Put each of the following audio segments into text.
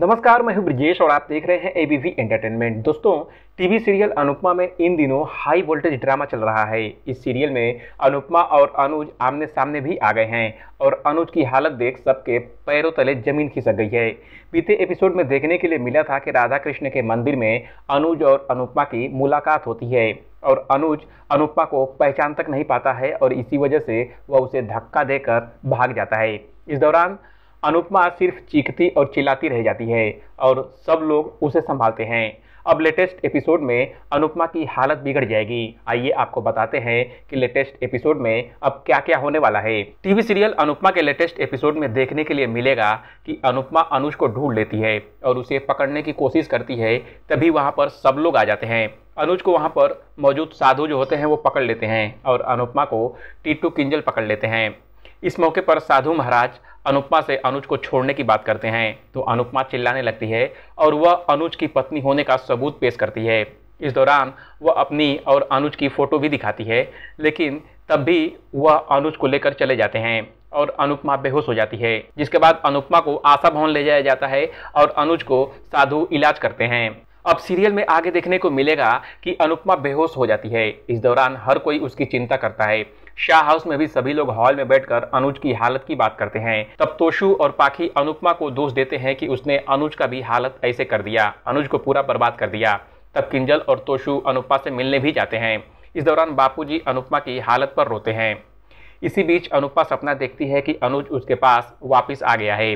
नमस्कार मैं हूं ब्रजेश और आप देख रहे हैं एबीवी एंटरटेनमेंट दोस्तों टीवी सीरियल अनुपमा में इन दिनों हाई वोल्टेज ड्रामा चल रहा है इस सीरियल में अनुपमा और अनुज आमने सामने भी आ गए हैं और अनुज की हालत देख सबके पैरों तले जमीन खिसक गई है बीते एपिसोड में देखने के लिए मिला था कि राधा कृष्ण के मंदिर में अनुज और अनुपमा की मुलाकात होती है और अनुज अनुपमा को पहचान तक नहीं पाता है और इसी वजह से वह उसे धक्का देकर भाग जाता है इस दौरान अनुपमा सिर्फ चीखती और चिल्लाती रह जाती है और सब लोग उसे संभालते हैं अब लेटेस्ट एपिसोड में अनुपमा की हालत बिगड़ जाएगी आइए आपको बताते हैं कि लेटेस्ट एपिसोड में अब क्या क्या होने वाला है टीवी सीरियल अनुपमा के लेटेस्ट एपिसोड में देखने के लिए मिलेगा कि अनुपमा अनुज को ढूंढ लेती है और उसे पकड़ने की कोशिश करती है तभी वहाँ पर सब लोग आ जाते हैं अनुज को वहाँ पर मौजूद साधु जो होते हैं वो पकड़ लेते हैं और अनुपमा को टीटू किंजल पकड़ लेते हैं इस मौके पर साधु महाराज अनुपमा से अनुज को छोड़ने की बात करते हैं तो अनुपमा चिल्लाने लगती है और वह अनुज की पत्नी होने का सबूत पेश करती है इस दौरान वह अपनी और अनुज की फ़ोटो भी दिखाती है लेकिन तब भी वह अनुज को लेकर चले जाते हैं और अनुपमा बेहोश हो जाती है जिसके बाद अनुपमा को आशा भवन ले जाया जाता है और अनुज को साधु इलाज करते हैं अब सीरियल में आगे देखने को मिलेगा कि अनुपमा बेहोश हो जाती है इस दौरान हर कोई उसकी चिंता करता है शाह हाउस में भी सभी लोग हॉल में बैठकर अनुज की हालत की बात करते हैं तब तोशु और पाखी अनुपमा को दोष देते हैं कि उसने अनुज का भी हालत ऐसे कर दिया अनुज को पूरा बर्बाद कर दिया तब किंजल और तोशु अनुपमा से मिलने भी जाते हैं इस दौरान जी अनुपमा की हालत पर रोते हैं इसी बीच अनुपमा सपना देखती है कि अनुज उसके पास वापिस आ गया है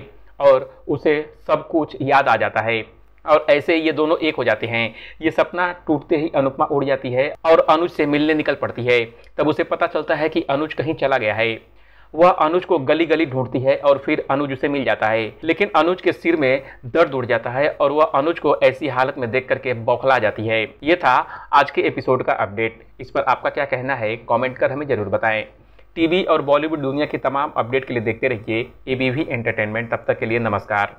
और उसे सब कुछ याद आ जाता है और ऐसे ये दोनों एक हो जाते हैं ये सपना टूटते ही अनुपमा उड़ जाती है और अनुज से मिलने निकल पड़ती है तब उसे पता चलता है कि अनुज कहीं चला गया है वह अनुज को गली गली ढूंढती है और फिर अनुज उसे मिल जाता है लेकिन अनुज के सिर में दर्द उड़ जाता है और वह अनुज को ऐसी हालत में देख करके बौखला जाती है ये था आज के एपिसोड का अपडेट इस पर आपका क्या कहना है कॉमेंट कर हमें ज़रूर बताएं टीवी और बॉलीवुड दुनिया की तमाम अपडेट के लिए देखते रहिए एबीवी एंटरटेनमेंट तब तक के लिए नमस्कार